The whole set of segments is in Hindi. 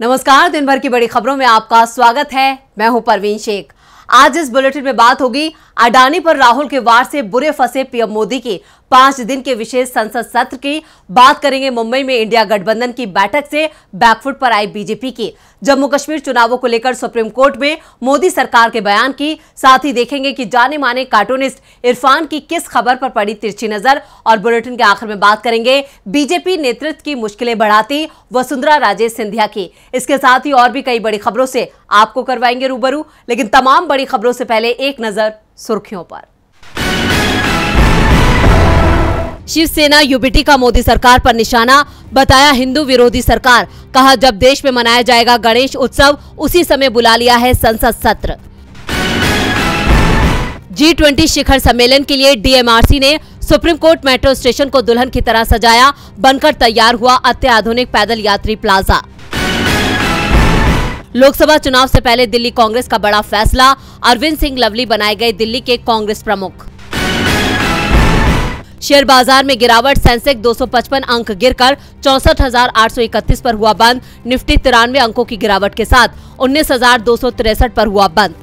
नमस्कार दिन भर की बड़ी खबरों में आपका स्वागत है मैं हूं परवीन शेख आज इस बुलेटिन में बात होगी अडानी पर राहुल के वार से बुरे फंसे पीएम मोदी के पांच दिन के विशेष संसद सत्र की बात करेंगे मुंबई में इंडिया गठबंधन की बैठक से बैकफुट पर आई बीजेपी की जम्मू कश्मीर चुनावों को लेकर सुप्रीम कोर्ट में मोदी सरकार के बयान की साथ ही देखेंगे कि जाने माने कार्टूनिस्ट इरफान की किस खबर पर पड़ी तिरछी नजर और बुलेटिन के आखिर में बात करेंगे बीजेपी नेतृत्व की मुश्किलें बढ़ाती वसुंधरा राजे सिंधिया की इसके साथ ही और भी कई बड़ी खबरों से आपको करवाएंगे रूबरू लेकिन तमाम बड़ी खबरों से पहले एक नजर सुर्खियों पर शिवसेना यूबीटी का मोदी सरकार पर निशाना बताया हिंदू विरोधी सरकार कहा जब देश में मनाया जाएगा गणेश उत्सव उसी समय बुला लिया है संसद सत्र जी ट्वेंटी शिखर सम्मेलन के लिए डीएमआरसी ने सुप्रीम कोर्ट मेट्रो स्टेशन को दुल्हन की तरह सजाया बनकर तैयार हुआ अत्याधुनिक पैदल यात्री प्लाजा लोकसभा चुनाव से पहले दिल्ली कांग्रेस का बड़ा फैसला अरविंद सिंह लवली बनाए गए दिल्ली के कांग्रेस प्रमुख शेयर बाजार में गिरावट सेंसेक्स 255 अंक गिरकर चौसठ पर हुआ बंद निफ्टी तिरानवे अंकों की गिरावट के साथ उन्नीस पर हुआ बंद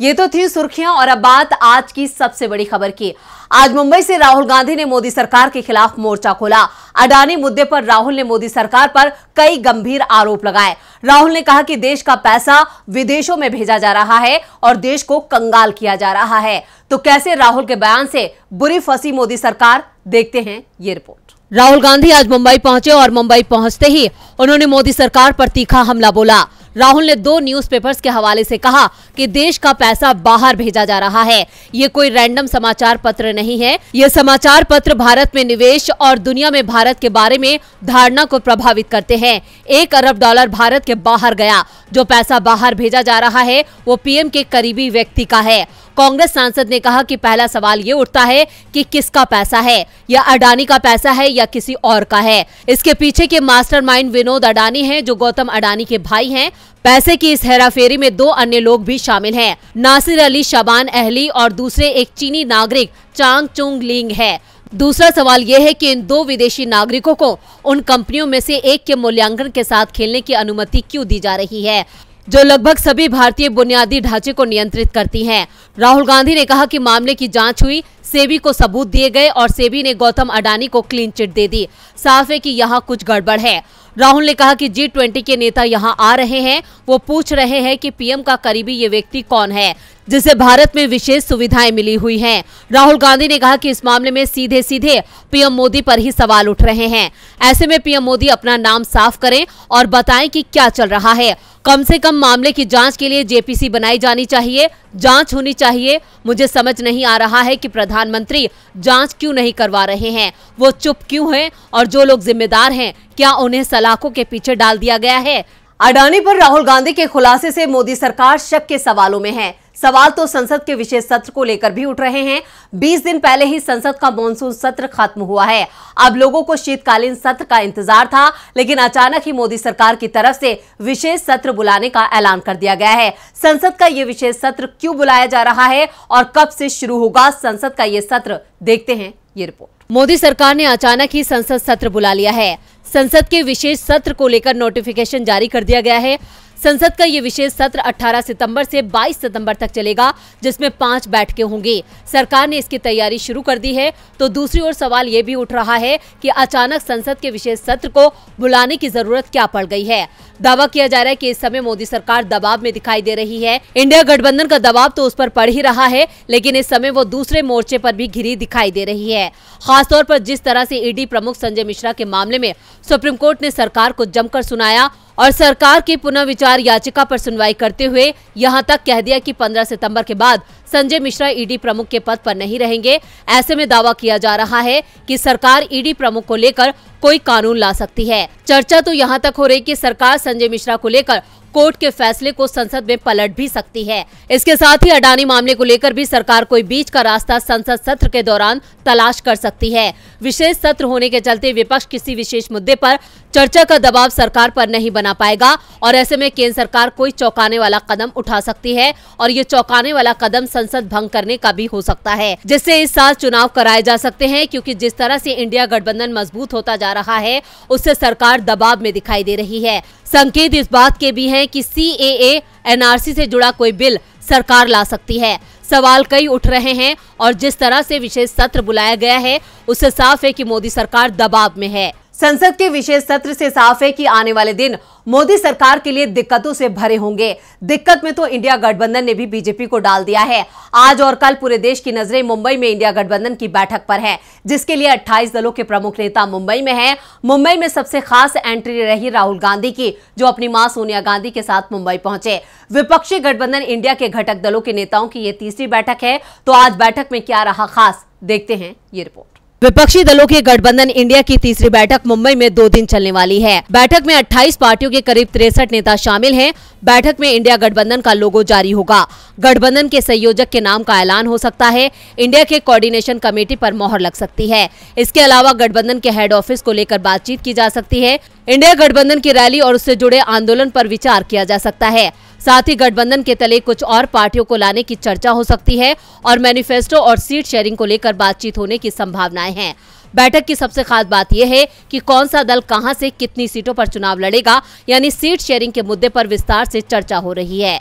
ये तो थी सुर्खियां और अब बात आज की सबसे बड़ी खबर की आज मुंबई से राहुल गांधी ने मोदी सरकार के खिलाफ मोर्चा खोला अडानी मुद्दे पर राहुल ने मोदी सरकार पर कई गंभीर आरोप लगाए राहुल ने कहा कि देश का पैसा विदेशों में भेजा जा रहा है और देश को कंगाल किया जा रहा है तो कैसे राहुल के बयान से बुरी फंसी मोदी सरकार देखते हैं ये रिपोर्ट राहुल गांधी आज मुंबई पहुंचे और मुंबई पहुंचते ही उन्होंने मोदी सरकार पर तीखा हमला बोला राहुल ने दो न्यूज़पेपर्स के हवाले से कहा कि देश का पैसा बाहर भेजा जा रहा है ये कोई रैंडम समाचार पत्र नहीं है ये समाचार पत्र भारत में निवेश और दुनिया में भारत के बारे में धारणा को प्रभावित करते हैं एक अरब डॉलर भारत के बाहर गया जो पैसा बाहर भेजा जा रहा है वो पीएम के करीबी व्यक्ति का है कांग्रेस सांसद ने कहा कि पहला सवाल ये उठता है कि किसका पैसा है या अडानी का पैसा है या किसी और का है इसके पीछे के मास्टरमाइंड विनोद अडानी हैं जो गौतम अडानी के भाई हैं पैसे की इस हेराफेरी में दो अन्य लोग भी शामिल हैं नासिर अली शबान अहली और दूसरे एक चीनी नागरिक चांग चुंग लिंग है दूसरा सवाल यह है कि इन दो विदेशी नागरिकों को उन कंपनियों में से एक के मूल्यांकन के साथ खेलने की अनुमति क्यों दी जा रही है जो लगभग सभी भारतीय बुनियादी ढांचे को नियंत्रित करती हैं। राहुल गांधी ने कहा कि मामले की जांच हुई सेबी को सबूत दिए गए और सेबी ने गौतम अडानी को क्लीन चिट दे दी साफ है कि यहाँ कुछ गड़बड़ है राहुल ने कहा कि जी ट्वेंटी के नेता यहाँ आ रहे हैं वो पूछ रहे हैं कि पीएम का करीबी ये व्यक्ति कौन है जिसे भारत में विशेष सुविधाएं मिली हुई हैं राहुल गांधी ने कहा कि इस मामले में सीधे सीधे पीएम मोदी पर ही सवाल उठ रहे हैं ऐसे में पीएम मोदी अपना नाम साफ करें और बताएं कि क्या चल रहा है कम से कम मामले की जांच के लिए जेपीसी बनाई जानी चाहिए जांच होनी चाहिए मुझे समझ नहीं आ रहा है कि प्रधानमंत्री जांच क्यों नहीं करवा रहे हैं वो चुप क्यों हैं और जो लोग जिम्मेदार हैं क्या उन्हें सलाखों के पीछे डाल दिया गया है अडानी पर राहुल गांधी के खुलासे से मोदी सरकार शक के सवालों में है सवाल तो संसद के विशेष सत्र को लेकर भी उठ रहे हैं 20 दिन पहले ही संसद का मानसून सत्र खत्म हुआ है अब लोगों को शीतकालीन सत्र का इंतजार था लेकिन अचानक ही मोदी सरकार की तरफ से विशेष सत्र बुलाने का ऐलान कर दिया गया है संसद का ये विशेष सत्र क्यों बुलाया जा रहा है और कब से शुरू होगा संसद का ये सत्र देखते हैं ये रिपोर्ट मोदी सरकार ने अचानक ही संसद सत्र बुला लिया है संसद के विशेष सत्र को लेकर नोटिफिकेशन जारी कर दिया गया है संसद का ये विशेष सत्र 18 सितंबर से 22 सितंबर तक चलेगा जिसमें पांच बैठकें होंगी सरकार ने इसकी तैयारी शुरू कर दी है तो दूसरी ओर सवाल ये भी उठ रहा है कि अचानक संसद के विशेष सत्र को बुलाने की जरूरत क्या पड़ गई है दावा किया जा रहा है कि इस समय मोदी सरकार दबाव में दिखाई दे रही है इंडिया गठबंधन का दबाव तो उस पर पड़ ही रहा है लेकिन इस समय वो दूसरे मोर्चे पर भी घिरी दिखाई दे रही है खासतौर पर जिस तरह से ईडी प्रमुख संजय मिश्रा के मामले में सुप्रीम कोर्ट ने सरकार को जमकर सुनाया और सरकार की पुनर्विचार याचिका पर सुनवाई करते हुए यहां तक कह दिया कि 15 सितंबर के बाद संजय मिश्रा ईडी प्रमुख के पद पर नहीं रहेंगे ऐसे में दावा किया जा रहा है कि सरकार ईडी प्रमुख को लेकर कोई कानून ला सकती है चर्चा तो यहाँ तक हो रही कि सरकार संजय मिश्रा को लेकर कोर्ट के फैसले को संसद में पलट भी सकती है इसके साथ ही अडानी मामले को लेकर भी सरकार कोई बीच का रास्ता संसद सत्र के दौरान तलाश कर सकती है विशेष सत्र होने के चलते विपक्ष किसी विशेष मुद्दे पर चर्चा का दबाव सरकार पर नहीं बना पाएगा और ऐसे में केंद्र सरकार कोई चौंकाने वाला कदम उठा सकती है और ये चौंकाने वाला कदम संसद भंग करने का भी हो सकता है जिससे इस साल चुनाव कराए जा सकते हैं क्योंकि जिस तरह से इंडिया गठबंधन मजबूत होता जा रहा है उससे सरकार दबाव में दिखाई दे रही है संकेत इस बात के भी है की सी ए एनआरसी से जुड़ा कोई बिल सरकार ला सकती है सवाल कई उठ रहे हैं और जिस तरह से विशेष सत्र बुलाया गया है उससे साफ है कि मोदी सरकार दबाव में है संसद के विशेष सत्र से साफ है कि आने वाले दिन मोदी सरकार के लिए दिक्कतों से भरे होंगे दिक्कत में तो इंडिया गठबंधन ने भी बीजेपी को डाल दिया है आज और कल पूरे देश की नजरें मुंबई में इंडिया गठबंधन की बैठक पर है जिसके लिए 28 दलों के प्रमुख नेता मुंबई में हैं मुंबई में सबसे खास एंट्री रही राहुल गांधी की जो अपनी मां सोनिया गांधी के साथ मुंबई पहुंचे विपक्षी गठबंधन इंडिया के घटक दलों के नेताओं की ये तीसरी बैठक है तो आज बैठक में क्या रहा खास देखते हैं ये रिपोर्ट विपक्षी दलों के गठबंधन इंडिया की तीसरी बैठक मुंबई में दो दिन चलने वाली है बैठक में 28 पार्टियों के करीब तिरसठ नेता शामिल हैं। बैठक में इंडिया गठबंधन का लोगो जारी होगा गठबंधन के संयोजक के नाम का ऐलान हो सकता है इंडिया के कोऑर्डिनेशन कमेटी पर मोहर लग सकती है इसके अलावा गठबंधन के हेड ऑफिस को लेकर बातचीत की जा सकती है इंडिया गठबंधन की रैली और उससे जुड़े आंदोलन आरोप विचार किया जा सकता है साथ ही गठबंधन के तले कुछ और पार्टियों को लाने की चर्चा हो सकती है और मैनिफेस्टो और सीट शेयरिंग को लेकर बातचीत होने की संभावनाएं हैं बैठक की सबसे खास बात यह है कि कौन सा दल कहां से कितनी सीटों पर चुनाव लड़ेगा यानी सीट शेयरिंग के मुद्दे पर विस्तार से चर्चा हो रही है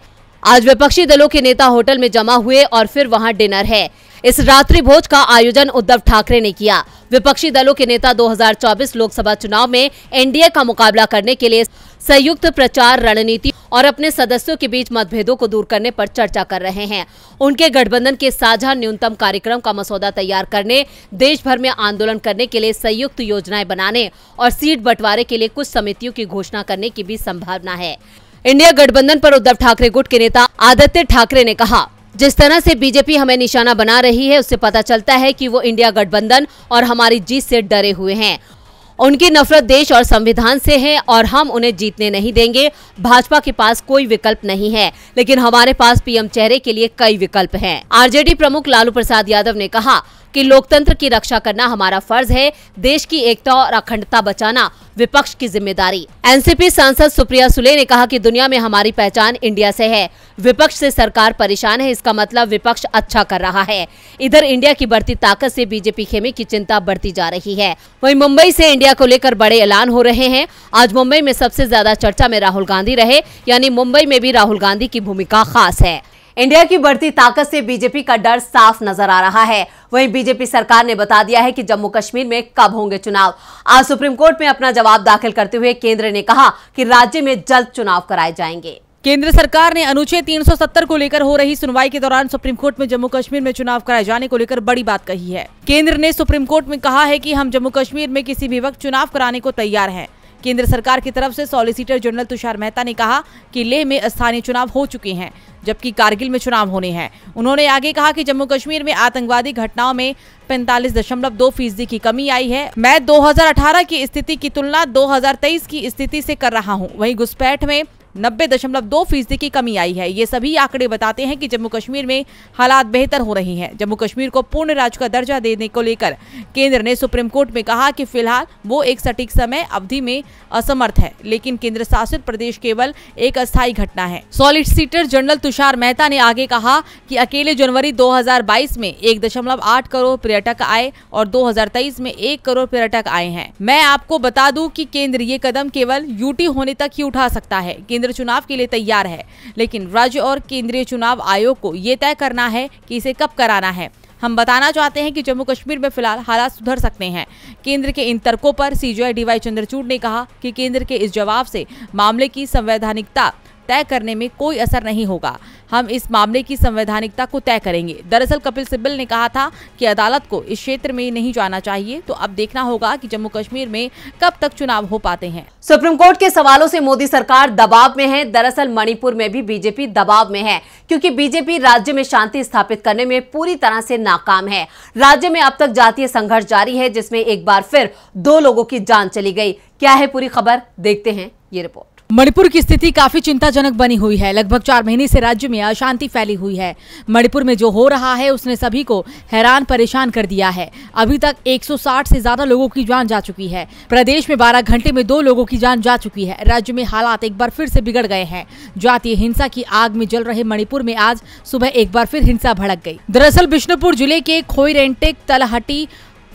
आज विपक्षी दलों के नेता होटल में जमा हुए और फिर वहां डिनर है इस रात्रि भोज का आयोजन उद्धव ठाकरे ने किया विपक्षी दलों के नेता 2024 लोकसभा चुनाव में एनडीए का मुकाबला करने के लिए संयुक्त प्रचार रणनीति और अपने सदस्यों के बीच मतभेदों को दूर करने पर चर्चा कर रहे हैं उनके गठबंधन के साझा न्यूनतम कार्यक्रम का मसौदा तैयार करने देश भर में आंदोलन करने के लिए संयुक्त योजनाएं बनाने और सीट बंटवारे के लिए कुछ समितियों की घोषणा करने की भी संभावना है इंडिया गठबंधन पर उद्धव ठाकरे गुट के नेता आदित्य ठाकरे ने कहा जिस तरह से बीजेपी हमें निशाना बना रही है उससे पता चलता है कि वो इंडिया गठबंधन और हमारी जीत से डरे हुए हैं उनकी नफरत देश और संविधान से है और हम उन्हें जीतने नहीं देंगे भाजपा के पास कोई विकल्प नहीं है लेकिन हमारे पास पीएम चेहरे के लिए कई विकल्प हैं आरजेडी प्रमुख लालू प्रसाद यादव ने कहा कि लोकतंत्र की रक्षा करना हमारा फर्ज है देश की एकता और अखंडता बचाना विपक्ष की जिम्मेदारी एनसीपी सांसद सुप्रिया सुले ने कहा कि दुनिया में हमारी पहचान इंडिया से है विपक्ष से सरकार परेशान है इसका मतलब विपक्ष अच्छा कर रहा है इधर इंडिया की बढ़ती ताकत से बीजेपी खेमे की चिंता बढ़ती जा रही है वहीं मुंबई से इंडिया को लेकर बड़े ऐलान हो रहे हैं आज मुंबई में सबसे ज्यादा चर्चा में राहुल गांधी रहे यानी मुंबई में भी राहुल गांधी की भूमिका खास है इंडिया की बढ़ती ताकत से बीजेपी का डर साफ नजर आ रहा है वहीं बीजेपी सरकार ने बता दिया है कि जम्मू कश्मीर में कब होंगे चुनाव आज सुप्रीम कोर्ट में अपना जवाब दाखिल करते हुए केंद्र ने कहा कि राज्य में जल्द चुनाव कराए जाएंगे केंद्र सरकार ने अनुच्छेद 370 को लेकर हो रही सुनवाई के दौरान सुप्रीम कोर्ट में जम्मू कश्मीर में चुनाव कराए जाने को लेकर बड़ी बात कही है केंद्र ने सुप्रीम कोर्ट में कहा है कि हम जम्मू कश्मीर में किसी भी वक्त चुनाव कराने को तैयार हैं केंद्र सरकार की तरफ से सॉलिसिटर जनरल तुषार मेहता ने कहा कि लेह में स्थानीय चुनाव हो चुके हैं जबकि कारगिल में चुनाव होने हैं उन्होंने आगे कहा कि जम्मू कश्मीर में आतंकवादी घटनाओं में पैंतालीस दशमलव दो फीसदी की कमी आई है मैं 2018 की स्थिति की तुलना 2023 की स्थिति से कर रहा हूं। वहीं घुसपैठ में नब्बे दशमलव दो फीसदी की कमी आई है ये सभी आंकड़े बताते हैं कि जम्मू कश्मीर में हालात बेहतर हो रही हैं जम्मू कश्मीर को पूर्ण राज्य का दर्जा देने को लेकर केंद्र ने सुप्रीम कोर्ट में कहा कि फिलहाल वो एक सटीक समय अवधि में असमर्थ है लेकिन केंद्र शासित प्रदेश केवल एक अस्थायी घटना है सॉलिसिटर जनरल तुषार मेहता ने आगे कहा की अकेले जनवरी दो में एक दशमलव आठ करोड़ पर्यटक आए और दो में एक करोड़ पर्यटक आए हैं मैं आपको बता दूँ की केंद्र ये कदम केवल यूटी होने तक ही उठा सकता है केंद्र केंद्र चुनाव के लिए तैयार है लेकिन राज्य और केंद्रीय चुनाव आयोग को ये तय करना है कि इसे कब कराना है हम बताना चाहते हैं कि जम्मू कश्मीर में फिलहाल हालात सुधर सकते हैं केंद्र के इन तर्कों पर सीजीआई डीवाई चंद्रचूड ने कहा कि केंद्र के इस जवाब से मामले की संवैधानिकता तय करने में कोई असर नहीं होगा हम इस मामले की संवैधानिकता को तय करेंगे दरअसल कपिल सिब्बल ने कहा था कि अदालत को इस क्षेत्र में नहीं जाना चाहिए तो अब देखना होगा कि जम्मू कश्मीर में कब तक चुनाव हो पाते हैं सुप्रीम कोर्ट के सवालों से मोदी सरकार दबाव में है दरअसल मणिपुर में भी बीजेपी दबाव में है क्योंकि बीजेपी राज्य में शांति स्थापित करने में पूरी तरह से नाकाम है राज्य में अब तक जातीय संघर्ष जारी है जिसमें एक बार फिर दो लोगों की जान चली गई क्या है पूरी खबर देखते हैं ये रिपोर्ट मणिपुर की स्थिति काफी चिंताजनक बनी हुई है लगभग चार महीने से राज्य में अशांति फैली हुई है मणिपुर में जो हो रहा है उसने सभी को हैरान परेशान कर दिया है अभी तक 160 से ज्यादा लोगों की जान जा चुकी है प्रदेश में 12 घंटे में दो लोगों की जान जा चुकी है राज्य में हालात एक बार फिर से बिगड़ गए हैं जातीय हिंसा की आग में जल रहे मणिपुर में आज सुबह एक बार फिर हिंसा भड़क गयी दरअसल बिष्णुपुर जिले के खोईरेन्टे तलहटी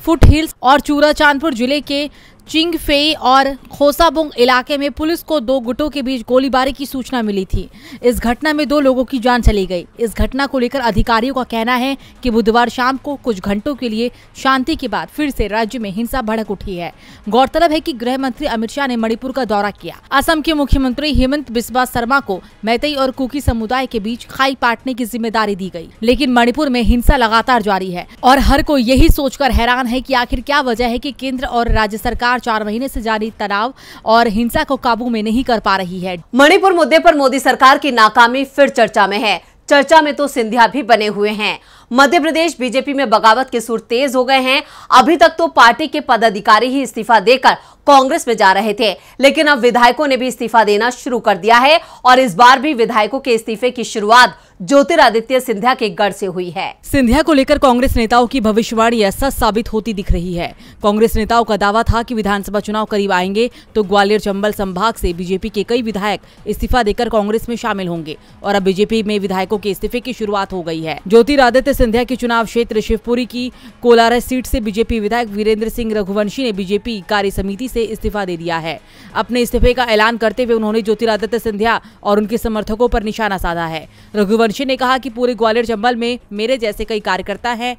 फुट हिल्स और चूरा चांदपुर जिले के चिंगफे और खोसाबुंग इलाके में पुलिस को दो गुटों के बीच गोलीबारी की सूचना मिली थी इस घटना में दो लोगों की जान चली गई इस घटना को लेकर अधिकारियों का कहना है कि बुधवार शाम को कुछ घंटों के लिए शांति के बाद फिर से राज्य में हिंसा भड़क उठी है गौरतलब है कि गृह मंत्री अमित शाह ने मणिपुर का दौरा किया असम के मुख्यमंत्री हेमंत बिस्वा शर्मा को मैतई और कुकी समुदाय के बीच खाई पाटने की जिम्मेदारी दी गयी लेकिन मणिपुर में हिंसा लगातार जारी है और हर कोई यही सोचकर हैरान है की आखिर क्या वजह है की केंद्र और राज्य सरकार लगातार चार महीने से जारी तनाव और हिंसा को काबू में नहीं कर पा रही है मणिपुर मुद्दे पर मोदी सरकार की नाकामी फिर चर्चा में है चर्चा में तो सिंधिया भी बने हुए हैं मध्य प्रदेश बीजेपी में बगावत के सुर तेज हो गए हैं अभी तक तो पार्टी के पदाधिकारी ही इस्तीफा देकर कांग्रेस में जा रहे थे लेकिन अब विधायकों ने भी इस्तीफा देना शुरू कर दिया है और इस बार भी विधायकों के इस्तीफे की शुरुआत ज्योतिरादित्य सिंधिया के गढ़ से हुई है सिंधिया को लेकर कांग्रेस नेताओं की भविष्यवाणी ऐसा साबित होती दिख रही है कांग्रेस नेताओं का दावा था कि विधानसभा चुनाव करीब आएंगे तो ग्वालियर चंबल संभाग से बीजेपी के कई विधायक इस्तीफा देकर कांग्रेस में शामिल होंगे और अब बीजेपी में विधायकों के इस्तीफे की शुरुआत हो गयी है ज्योतिरादित्य सिंधिया के चुनाव क्षेत्र शिवपुरी की कोलारा सीट ऐसी बीजेपी विधायक वीरेंद्र सिंह रघुवंशी ने बीजेपी कार्य समिति ऐसी इस्तीफा दे दिया है अपने इस्तीफे का ऐलान करते हुए उन्होंने ज्योतिरादित्य सिंधिया और उनके समर्थकों आरोप निशाना साधा है रघुवंश वंशी ने कहा कि पूरे ग्वालियर चंबल में मेरे जैसे कई कार्यकर्ता हैं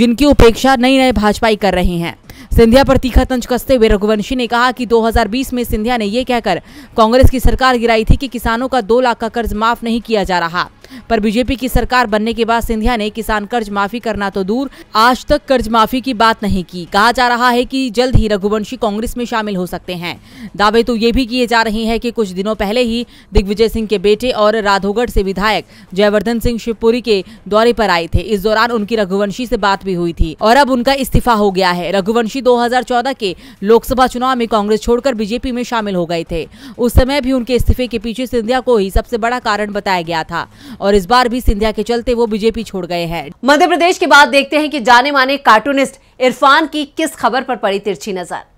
जिनकी उपेक्षा नई नए भाजपाई कर रहे हैं सिंधिया पर तीखा तंज कसते हुए रघुवंशी ने कहा कि 2020 में सिंधिया ने यह कहकर कांग्रेस की सरकार गिराई थी कि किसानों का दो लाख का कर्ज माफ नहीं किया जा रहा पर बीजेपी की सरकार बनने के बाद सिंधिया ने किसान कर्ज माफी करना तो दूर आज तक कर्ज माफी की बात नहीं की कहा जा रहा है कि जल्द ही रघुवंशी कांग्रेस में शामिल हो सकते हैं दावे तो ये भी किए जा रहे हैं कि कुछ दिनों पहले ही दिग्विजय सिंह के बेटे और राधोगढ़ से विधायक जयवर्धन सिंह शिवपुरी के दौरे पर आए थे इस दौरान उनकी रघुवंशी से बात भी हुई थी और अब उनका इस्तीफा हो गया है रघुवंश सूर्यवंशी 2014 के लोकसभा चुनाव में कांग्रेस छोड़कर बीजेपी में शामिल हो गए थे उस समय भी उनके इस्तीफे के पीछे सिंधिया को ही सबसे बड़ा कारण बताया गया था और इस बार भी सिंधिया के चलते वो बीजेपी छोड़ गए हैं मध्य प्रदेश के बाद देखते हैं की जाने माने कार्टूनिस्ट इरफान की किस खबर पर पड़ी तिरछी नजर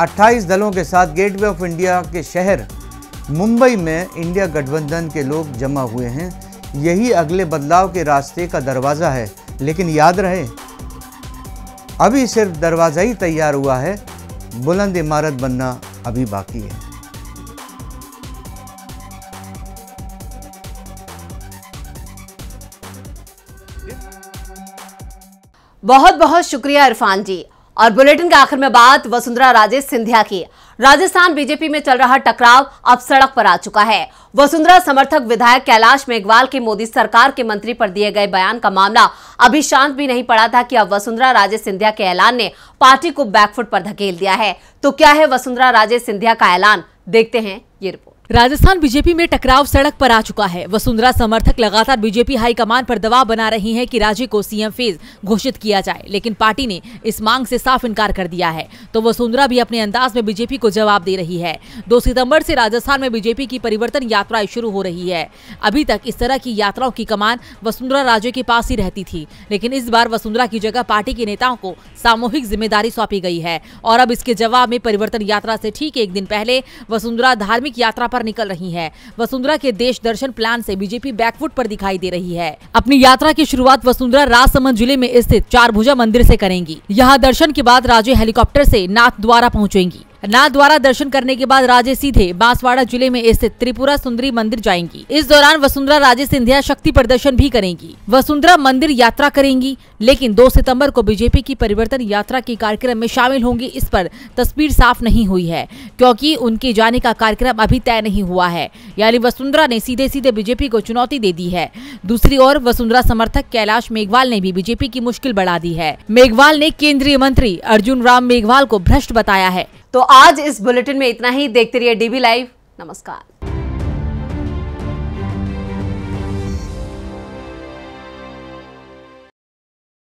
28 दलों के साथ गेटवे ऑफ इंडिया के शहर मुंबई में इंडिया गठबंधन के लोग जमा हुए हैं यही अगले बदलाव के रास्ते का दरवाज़ा है लेकिन याद रहे अभी सिर्फ दरवाज़ा ही तैयार हुआ है बुलंद इमारत बनना अभी बाकी है बहुत बहुत शुक्रिया इरफान जी और बुलेटिन के आखिर में बात वसुंधरा राजे सिंधिया की राजस्थान बीजेपी में चल रहा टकराव अब सड़क पर आ चुका है वसुंधरा समर्थक विधायक कैलाश मेघवाल के मोदी सरकार के मंत्री पर दिए गए बयान का मामला अभी शांत भी नहीं पड़ा था कि अब वसुंधरा राजे सिंधिया के ऐलान ने पार्टी को बैकफुट पर धकेल दिया है तो क्या है वसुंधरा राजे सिंधिया का ऐलान देखते हैं ये रिपोर्ट राजस्थान बीजेपी में टकराव सड़क पर आ चुका है वसुंधरा समर्थक लगातार बीजेपी हाईकमान पर दबाव बना रही हैं कि राज्य को सीएम फेज घोषित किया जाए लेकिन पार्टी ने इस मांग से साफ इनकार कर दिया है तो वसुंधरा भी अपने अंदाज में बीजेपी को जवाब दे रही है दो सितंबर से राजस्थान में बीजेपी की परिवर्तन यात्राएं शुरू हो रही है अभी तक इस तरह की यात्राओं की कमान वसुंधरा राजे के पास ही रहती थी लेकिन इस बार वसुंधरा की जगह पार्टी के नेताओं को सामूहिक जिम्मेदारी सौंपी गई है और अब इसके जवाब में परिवर्तन यात्रा से ठीक एक दिन पहले वसुंधरा धार्मिक यात्रा पर पर निकल रही है वसुंधरा के देश दर्शन प्लान से बीजेपी बैकफुट पर दिखाई दे रही है अपनी यात्रा की शुरुआत वसुंधरा राजसमंद जिले में स्थित चारभुजा मंदिर से करेंगी यहाँ दर्शन के बाद राजे हेलीकॉप्टर से नाथ द्वारा पहुँचेंगी नाथ द्वारा दर्शन करने के बाद राजे सीधे बांसवाड़ा जिले में स्थित त्रिपुरा सुंदरी मंदिर जाएंगी इस दौरान वसुंधरा राजे सिंधिया शक्ति प्रदर्शन भी करेंगी वसुंधरा मंदिर यात्रा करेंगी लेकिन 2 सितंबर को बीजेपी की परिवर्तन यात्रा के कार्यक्रम में शामिल होंगी इस पर तस्वीर साफ नहीं हुई है क्योंकि उनके जाने का कार्यक्रम अभी तय नहीं हुआ है यानी वसुंधरा ने सीधे सीधे बीजेपी को चुनौती दे दी है दूसरी ओर वसुंधरा समर्थक कैलाश मेघवाल ने भी बीजेपी की मुश्किल बढ़ा दी है मेघवाल ने केंद्रीय मंत्री अर्जुन राम मेघवाल को भ्रष्ट बताया है तो आज इस बुलेटिन में इतना ही देखते रहिए डीबी लाइव नमस्कार